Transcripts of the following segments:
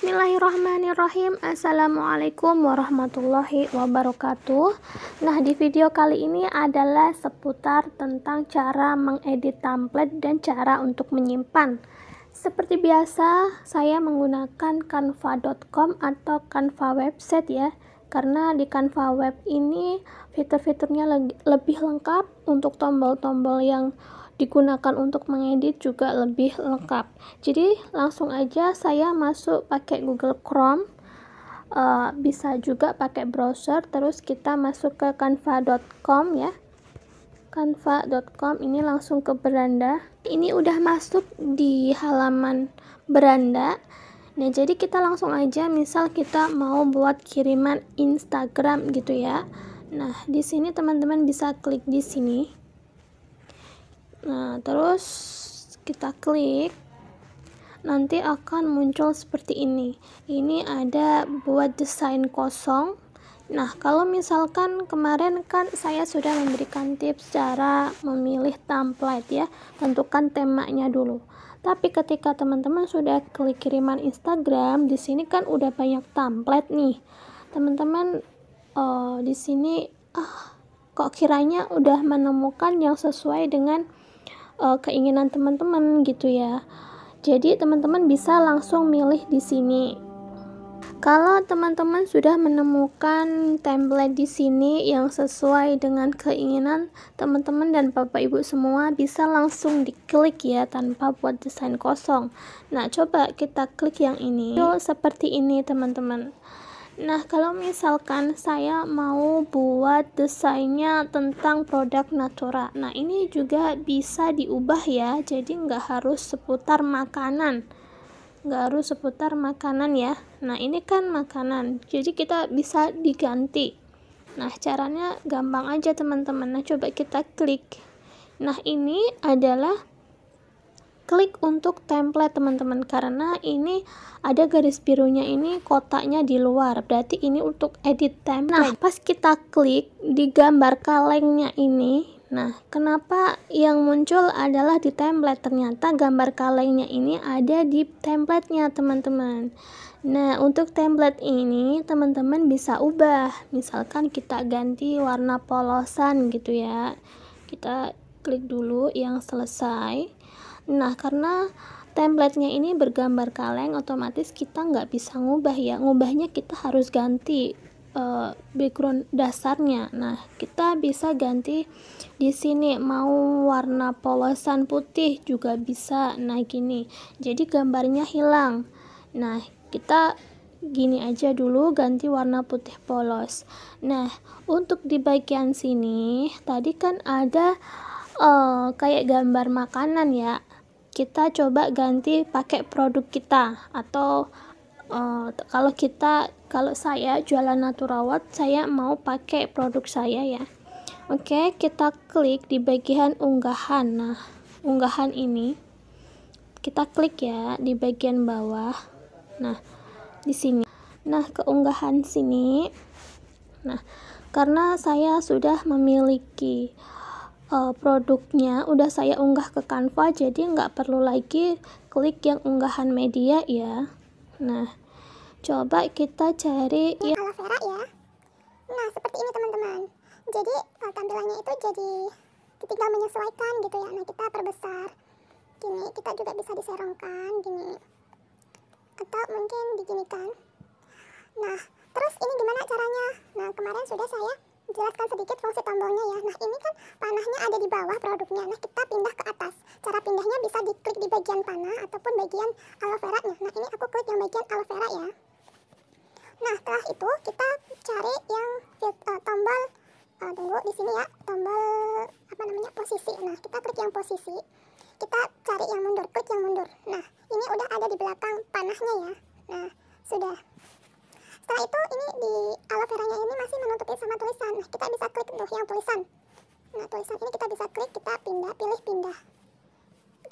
Bismillahirrahmanirrahim Assalamualaikum warahmatullahi wabarakatuh Nah di video kali ini adalah seputar tentang cara mengedit template dan cara untuk menyimpan Seperti biasa saya menggunakan canva.com atau canva website ya karena di Canva web ini fitur-fiturnya le lebih lengkap untuk tombol-tombol yang digunakan untuk mengedit juga lebih lengkap jadi langsung aja saya masuk pakai Google Chrome uh, bisa juga pakai browser terus kita masuk ke canva.com ya canva.com ini langsung ke beranda ini udah masuk di halaman beranda Nah, jadi kita langsung aja misal kita mau buat kiriman Instagram gitu ya. Nah, di sini teman-teman bisa klik di sini. Nah, terus kita klik nanti akan muncul seperti ini. Ini ada buat desain kosong. Nah, kalau misalkan kemarin kan saya sudah memberikan tips cara memilih template ya. Tentukan temanya dulu. Tapi ketika teman-teman sudah klik kiriman Instagram, di sini kan udah banyak template nih. Teman-teman uh, di sini ah kok kiranya udah menemukan yang sesuai dengan uh, keinginan teman-teman gitu ya. Jadi teman-teman bisa langsung milih di sini. Kalau teman-teman sudah menemukan template di sini yang sesuai dengan keinginan teman-teman dan Bapak Ibu semua bisa langsung diklik ya tanpa buat desain kosong. Nah, coba kita klik yang ini. Seperti ini teman-teman. Nah, kalau misalkan saya mau buat desainnya tentang produk Natura. Nah, ini juga bisa diubah ya. Jadi nggak harus seputar makanan nggak harus seputar makanan ya nah ini kan makanan jadi kita bisa diganti nah caranya gampang aja teman-teman nah coba kita klik nah ini adalah klik untuk template teman-teman karena ini ada garis birunya ini kotaknya di luar berarti ini untuk edit template nah pas kita klik di gambar kalengnya ini Nah, kenapa yang muncul adalah di template? Ternyata gambar kalengnya ini ada di templatenya, teman-teman. Nah, untuk template ini, teman-teman bisa ubah. Misalkan kita ganti warna polosan gitu ya. Kita klik dulu yang selesai. Nah, karena templatenya ini bergambar kaleng, otomatis kita nggak bisa ngubah ya. Ngubahnya kita harus ganti uh, background dasarnya. Nah, kita bisa ganti di sini mau warna polosan putih juga bisa. Nah, gini. Jadi gambarnya hilang. Nah, kita gini aja dulu ganti warna putih polos. Nah, untuk di bagian sini tadi kan ada uh, kayak gambar makanan ya. Kita coba ganti pakai produk kita atau uh, kalau kita kalau saya jualan naturawat saya mau pakai produk saya ya oke okay, kita klik di bagian unggahan nah unggahan ini kita klik ya di bagian bawah nah di sini nah keunggahan sini nah karena saya sudah memiliki uh, produknya udah saya unggah ke Canva jadi nggak perlu lagi klik yang unggahan media ya nah coba kita cari ya aloe vera ya nah seperti ini teman-teman jadi eh, tampilannya itu jadi ketika menyesuaikan gitu ya nah kita perbesar gini kita juga bisa diserongkan gini atau mungkin diginikan nah terus ini gimana caranya nah kemarin sudah saya jelaskan sedikit fungsi tombolnya ya nah ini kan panahnya ada di bawah produknya nah kita pindah ke atas cara pindahnya bisa diklik di bagian panah ataupun bagian aloe vera nya nah ini aku klik yang bagian aloe vera ya Nah, setelah itu kita cari yang uh, tombol uh, tunggu di sini ya, tombol apa namanya posisi. Nah, kita klik yang posisi. Kita cari yang mundur, klik yang mundur. Nah, ini udah ada di belakang panahnya ya. Nah, sudah. Setelah itu ini di aloe veranya ini masih menutupi sama tulisan. Nah, kita bisa klik tuh yang tulisan. Nah, tulisan ini kita bisa klik, kita pindah, pilih pindah.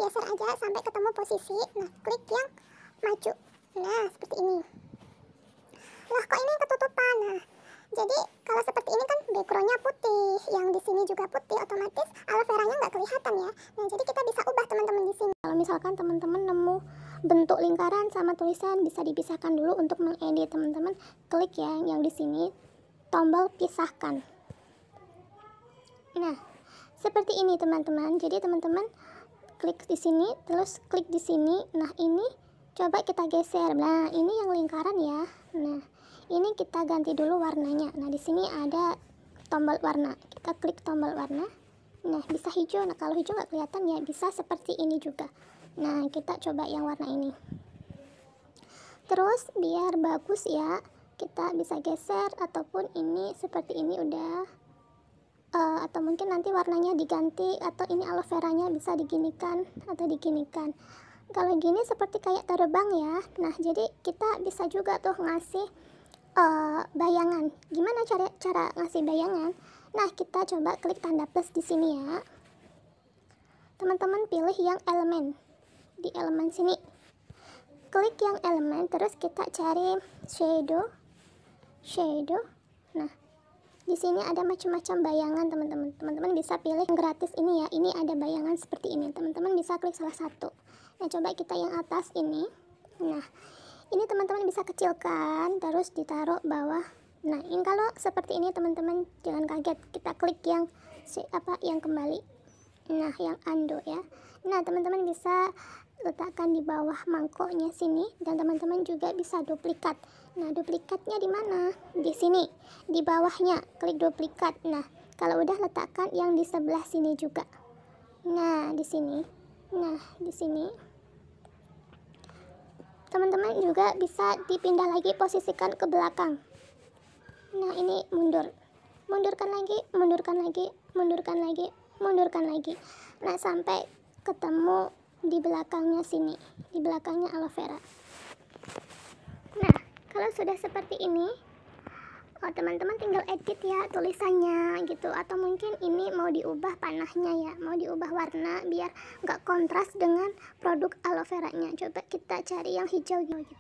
Geser aja sampai ketemu posisi. Nah, klik yang maju. Nah, seperti ini lah kok ini ketutupan nah jadi kalau seperti ini kan backgroundnya putih yang di sini juga putih otomatis aloe veranya nggak kelihatan ya nah jadi kita bisa ubah teman-teman di sini kalau misalkan teman-teman nemu bentuk lingkaran sama tulisan bisa dipisahkan dulu untuk mengedit teman-teman klik ya yang di sini tombol pisahkan nah seperti ini teman-teman jadi teman-teman klik di sini terus klik di sini nah ini coba kita geser nah ini yang lingkaran ya nah ini kita ganti dulu warnanya nah di sini ada tombol warna kita klik tombol warna nah bisa hijau nah kalau hijau nggak kelihatan ya bisa seperti ini juga nah kita coba yang warna ini terus biar bagus ya kita bisa geser ataupun ini seperti ini udah uh, atau mungkin nanti warnanya diganti atau ini aloe veranya bisa diginikan atau diginikan kalau gini seperti kayak terbang ya nah jadi kita bisa juga tuh ngasih uh, bayangan. Gimana cara cara ngasih bayangan? Nah, kita coba klik tanda plus di sini ya. Teman-teman pilih yang elemen. Di elemen sini. Klik yang elemen terus kita cari shadow. Shadow. Nah, di sini ada macam-macam bayangan teman-teman teman-teman bisa pilih yang gratis ini ya ini ada bayangan seperti ini teman-teman bisa klik salah satu nah coba kita yang atas ini nah ini teman-teman bisa kecilkan terus ditaruh bawah nah ini kalau seperti ini teman-teman jangan kaget kita klik yang apa yang kembali nah yang undo ya nah teman-teman bisa letakkan di bawah mangkoknya sini dan teman-teman juga bisa duplikat nah duplikatnya di mana di sini di bawahnya klik duplikat nah kalau udah letakkan yang di sebelah sini juga nah di sini nah di sini teman-teman juga bisa dipindah lagi posisikan ke belakang nah ini mundur mundurkan lagi mundurkan lagi mundurkan lagi mundurkan lagi nah sampai ketemu di belakangnya sini di belakangnya aloe vera nah kalau sudah seperti ini oh, teman-teman tinggal edit ya tulisannya gitu atau mungkin ini mau diubah panahnya ya mau diubah warna biar nggak kontras dengan produk aloe vera nya coba kita cari yang hijau gitu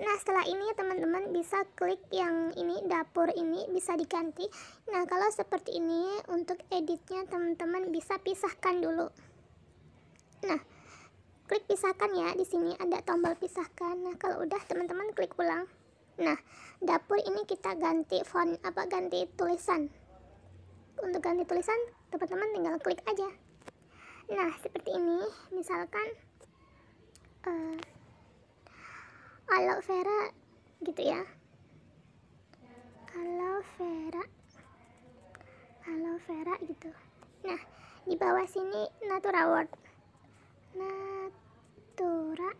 nah setelah ini ya teman-teman bisa klik yang ini dapur ini bisa diganti nah kalau seperti ini untuk editnya teman-teman bisa pisahkan dulu nah klik pisahkan ya di sini ada tombol pisahkan nah kalau udah teman-teman klik ulang nah dapur ini kita ganti font apa ganti tulisan untuk ganti tulisan teman-teman tinggal klik aja nah seperti ini misalkan uh, aloe vera gitu ya aloe vera aloe vera gitu nah di bawah sini natura word natura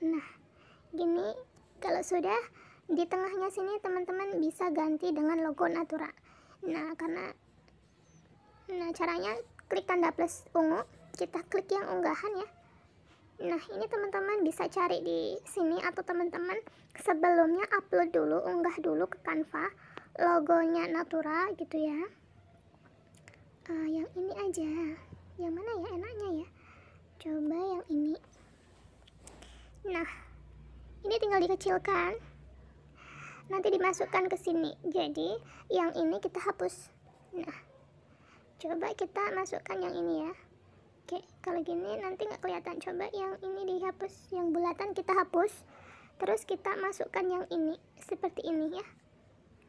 nah gini kalau sudah di tengahnya sini teman-teman bisa ganti dengan logo natura nah karena nah caranya klik tanda plus ungu kita klik yang unggahan ya nah ini teman-teman bisa cari di sini atau teman-teman sebelumnya upload dulu unggah dulu ke canva logonya natura gitu ya uh, yang ini aja yang mana ya enaknya ya coba yang ini Nah, ini tinggal dikecilkan. Nanti dimasukkan ke sini. Jadi, yang ini kita hapus. Nah, coba kita masukkan yang ini ya. Oke, kalau gini nanti nggak kelihatan. Coba yang ini dihapus, yang bulatan kita hapus. Terus kita masukkan yang ini seperti ini ya.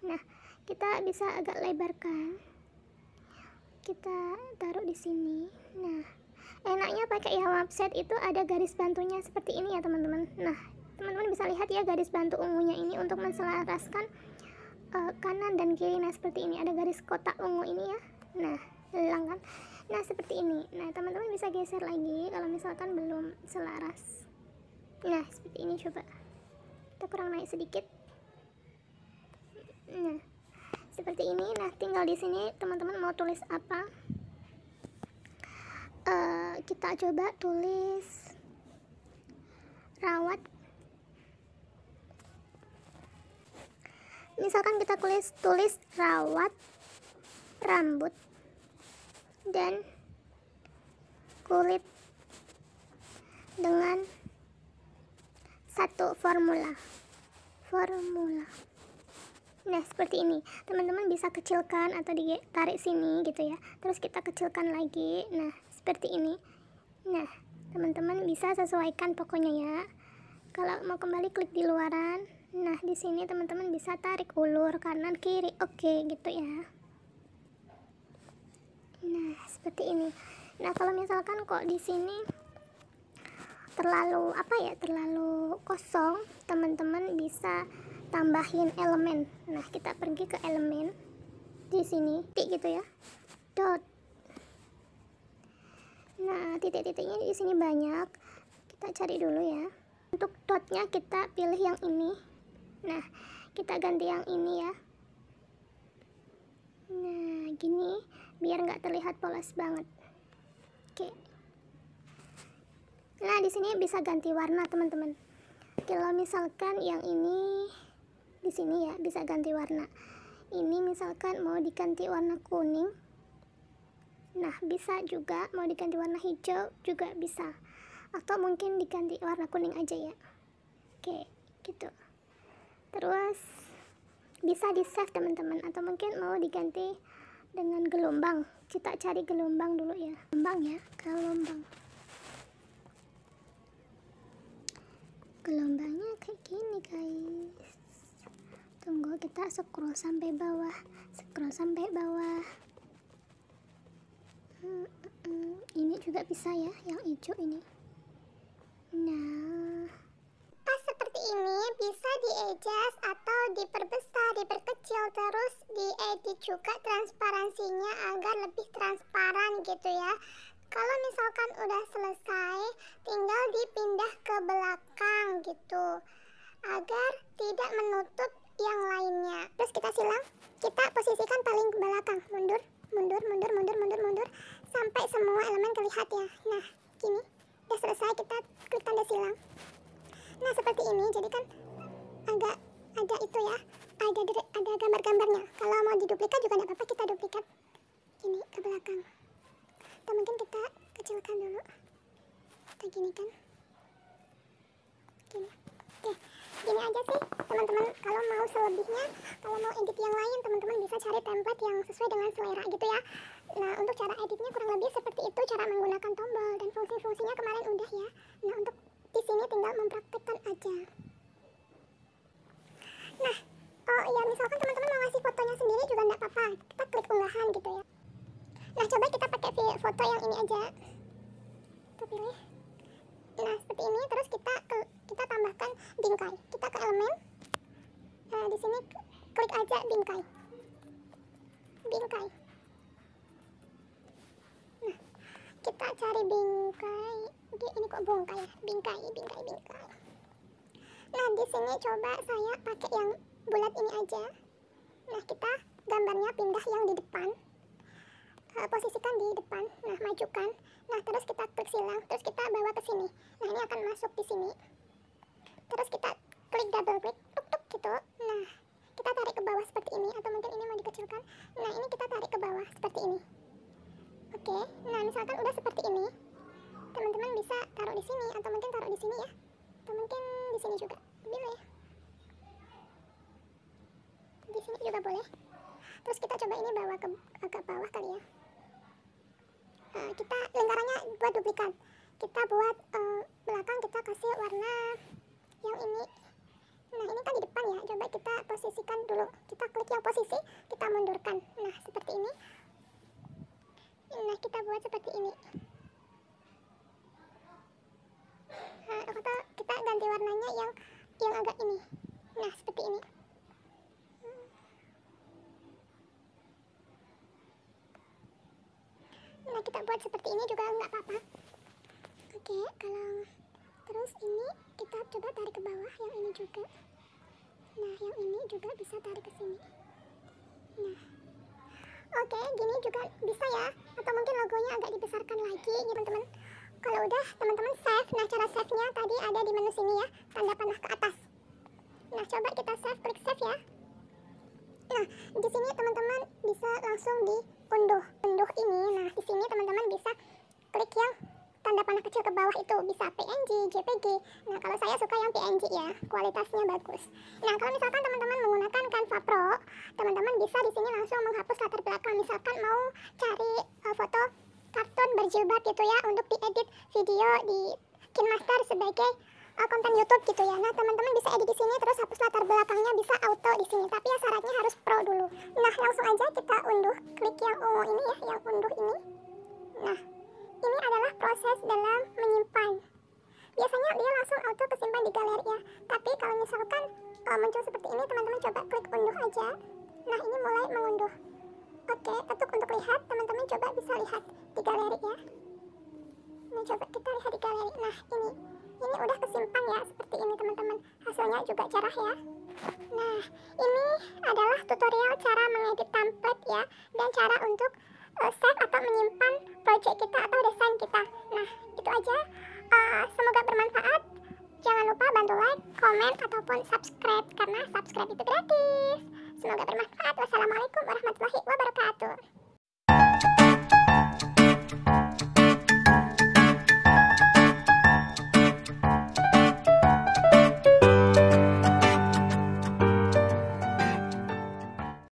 Nah, kita bisa agak lebarkan. Kita taruh di sini. Nah, enaknya pakai ya website itu ada garis bantunya seperti ini ya teman-teman nah teman-teman bisa lihat ya garis bantu ungunya ini untuk menselaraskan uh, kanan dan kiri nah seperti ini ada garis kotak ungu ini ya nah hilang kan nah seperti ini nah teman-teman bisa geser lagi kalau misalkan belum selaras nah seperti ini coba kita kurang naik sedikit nah seperti ini nah tinggal di sini teman-teman mau tulis apa Eh, kita coba tulis rawat misalkan kita tulis tulis rawat rambut dan kulit dengan satu formula formula nah seperti ini teman-teman bisa kecilkan atau ditarik sini gitu ya terus kita kecilkan lagi nah seperti ini nah teman-teman bisa sesuaikan pokoknya ya kalau mau kembali klik di luaran nah di sini teman-teman bisa tarik ulur kanan kiri oke okay, gitu ya nah seperti ini nah kalau misalkan kok di sini terlalu apa ya terlalu kosong teman-teman bisa tambahin elemen nah kita pergi ke elemen di sini titik gitu ya dot nah titik-titiknya di sini banyak kita cari dulu ya untuk dotnya kita pilih yang ini nah kita ganti yang ini ya nah gini biar nggak terlihat polos banget oke nah di sini bisa ganti warna teman-teman kalau misalkan yang ini di sini ya bisa ganti warna ini misalkan mau diganti warna kuning nah bisa juga mau diganti warna hijau juga bisa atau mungkin diganti warna kuning aja ya oke gitu terus bisa di save teman-teman atau mungkin mau diganti dengan gelombang kita cari gelombang dulu ya gelombang ya gelombang gelombangnya kayak gini guys tunggu kita scroll sampai bawah scroll sampai bawah Mm, mm, mm. ini juga bisa ya yang hijau ini nah pas seperti ini bisa di-adjust atau diperbesar diperkecil terus di-edit juga transparansinya agar lebih transparan gitu ya kalau misalkan udah selesai tinggal dipindah ke belakang gitu agar tidak menutup yang lainnya terus kita silang kita posisikan paling ke belakang mundur mundur mundur mundur mundur mundur sampai semua elemen terlihat ya nah gini udah selesai kita klik tanda silang nah seperti ini jadi kan agak ada itu ya ada ada gambar-gambarnya kalau mau diduplikat juga tidak apa-apa kita duplikat ini ke belakang atau mungkin kita kecilkan dulu kita gini kan gini oke gini aja sih teman-teman kalau mau selebihnya kalau mau edit yang lain teman-teman bisa cari template yang sesuai dengan selera gitu ya nah untuk cara editnya kurang lebih seperti itu cara menggunakan tombol dan fungsi-fungsinya kemarin udah ya nah untuk di sini tinggal mempraktekkan aja nah oh ya misalkan teman-teman mau ngasih fotonya sendiri juga nggak apa-apa kita klik unggahan gitu ya nah coba kita pakai foto yang ini aja kita pilih nah seperti ini terus kita tambahkan bingkai. Kita ke elemen. Nah, di sini klik aja bingkai. Bingkai. Nah, kita cari bingkai. Ini kok bongkai ya? Bingkai, bingkai, bingkai. Nah, di sini coba saya pakai yang bulat ini aja. Nah, kita gambarnya pindah yang di depan. Eh, posisikan di depan. Nah, majukan. Nah, terus kita klik silang, terus kita bawa ke sini. Nah, ini akan masuk di sini terus kita klik double klik tuk tuk gitu nah kita tarik ke bawah seperti ini atau mungkin ini mau dikecilkan nah ini kita tarik ke bawah seperti ini oke nah misalkan udah seperti ini teman-teman bisa taruh di sini atau mungkin taruh di sini ya atau mungkin di sini juga boleh ya. di sini juga boleh terus kita coba ini bawa ke agak bawah kali ya uh, kita lingkarannya buat duplikat kita buat uh, belakang kita kasih warna yang ini nah ini kan di depan ya coba kita posisikan dulu kita klik yang posisi kita mundurkan nah seperti ini nah kita buat seperti ini nah kita, kita ganti warnanya yang yang agak ini nah seperti ini nah kita buat seperti ini juga nggak apa-apa oke kalau terus ini kita coba tarik ke bawah yang ini juga nah yang ini juga bisa tarik ke sini nah oke okay, gini juga bisa ya atau mungkin logonya agak dibesarkan lagi gitu teman-teman kalau udah teman-teman save nah cara save nya tadi ada di menu sini ya tanda panah ke atas nah coba kita save klik save ya nah di sini teman-teman bisa langsung diunduh unduh ini nah di sini teman-teman bisa klik yang tanda panah kecil ke bawah itu bisa PNG, JPG. Nah, kalau saya suka yang PNG ya, kualitasnya bagus. Nah, kalau misalkan teman-teman menggunakan Canva Pro, teman-teman bisa di sini langsung menghapus latar belakang. Misalkan mau cari uh, foto kartun berjilbab gitu ya untuk diedit video di KineMaster sebagai eh, konten YouTube gitu ya. Nah, teman-teman bisa edit di sini terus hapus latar belakangnya bisa auto di sini, tapi ya syaratnya harus pro dulu. Nah, langsung aja kita unduh klik yang ungu ini ya, yang unduh ini proses dalam menyimpan. Biasanya dia langsung auto kesimpan di galeri ya. Tapi kalau misalkan uh, muncul seperti ini, teman-teman coba klik unduh aja. Nah, ini mulai mengunduh. Oke, untuk untuk lihat, teman-teman coba bisa lihat di galeri ya. Nah, coba kita lihat di galeri. Nah, ini ini udah kesimpan ya seperti ini teman-teman. Hasilnya juga cerah ya. Nah, ini adalah tutorial cara mengedit template ya dan cara untuk Eh, save atau menyimpan project kita atau desain kita. Nah, itu aja. Uh, semoga bermanfaat. Jangan lupa bantu like, comment, ataupun subscribe karena subscribe itu gratis. Semoga bermanfaat. Wassalamualaikum warahmatullahi wabarakatuh.